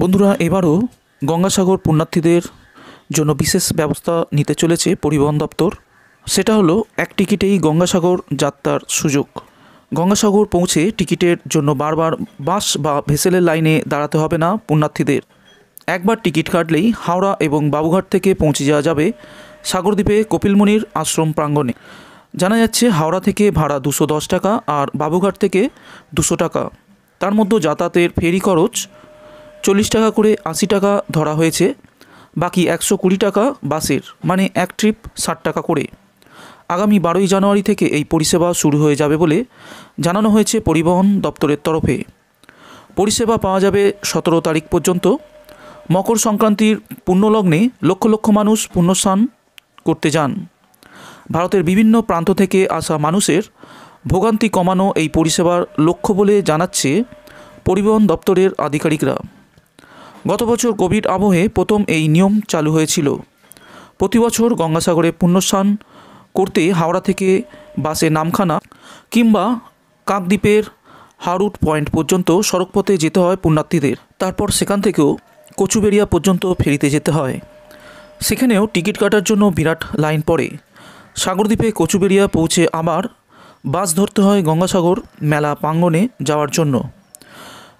বন্ধুরা এবারও গঙ্গাসাগর পুণ্যার্থীদের জন্য বিশেষ ব্যবস্থা নিতে চলেছে পরিবহন দপ্তর সেটা হলো এক টিকিটেই গঙ্গাসাগর যাত্রার সুযোগ গঙ্গাসাগর পৌঁছে টিকিটের জন্য বারবার বাস বা ভেসেলের লাইনে দাঁড়াতে হবে না পুণ্যার্থীদের একবার টিকিট কাটলেই হাওড়া এবং বাবুঘাট থেকে পৌঁছে যাওয়া যাবে সাগরদ্বীপে কপিলমুনির আশ্রম প্রাঙ্গণে জানা যাচ্ছে হাওড়া থেকে ভাড়া দুশো দশ টাকা আর বাবুঘাট থেকে দুশো টাকা তার মধ্যে যাতায়াতের ফেরি খরচ চল্লিশ টাকা করে আশি টাকা ধরা হয়েছে বাকি একশো কুড়ি টাকা বাসের মানে এক ট্রিপ ষাট টাকা করে আগামী বারোই জানুয়ারি থেকে এই পরিষেবা শুরু হয়ে যাবে বলে জানানো হয়েছে পরিবহন দপ্তরের তরফে পরিষেবা পাওয়া যাবে সতেরো তারিখ পর্যন্ত মকর সংক্রান্তির পুণ্যলগ্নে লক্ষ লক্ষ মানুষ পুণ্যস্নান করতে যান ভারতের বিভিন্ন প্রান্ত থেকে আসা মানুষের ভোগান্তি কমানো এই পরিষেবার লক্ষ্য বলে জানাচ্ছে পরিবহন দপ্তরের আধিকারিকরা গত বছর কোভিড আবহে প্রথম এই নিয়ম চালু হয়েছিল প্রতি বছর গঙ্গাসাগরে পুণ্যস্নান করতে হাওড়া থেকে বাসে নামখানা কিংবা কাকদ্বীপের হারুট পয়েন্ট পর্যন্ত সড়কপথে যেতে হয় পুণ্যার্থীদের তারপর সেখান থেকেও কচুবেড়িয়া পর্যন্ত ফেরিতে যেতে হয় সেখানেও টিকিট কাটার জন্য বিরাট লাইন পড়ে সাগরদ্বীপে কচুবেড়িয়া পৌঁছে আবার বাস ধরতে হয় গঙ্গাসাগর মেলা প্রাঙ্গনে যাওয়ার জন্য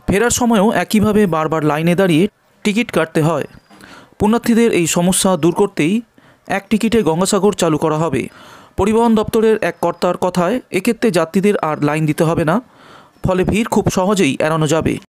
ফেরার সময়ও একইভাবে বারবার লাইনে দাঁড়িয়ে টিকিট কাটতে হয় পুণ্যার্থীদের এই সমস্যা দূর করতেই এক টিকিটে গঙ্গাসাগর চালু করা হবে পরিবহন দপ্তরের এক কর্তার কথায় এক্ষেত্রে যাত্রীদের আর লাইন দিতে হবে না ফলে ভিড় খুব সহজেই এড়ানো যাবে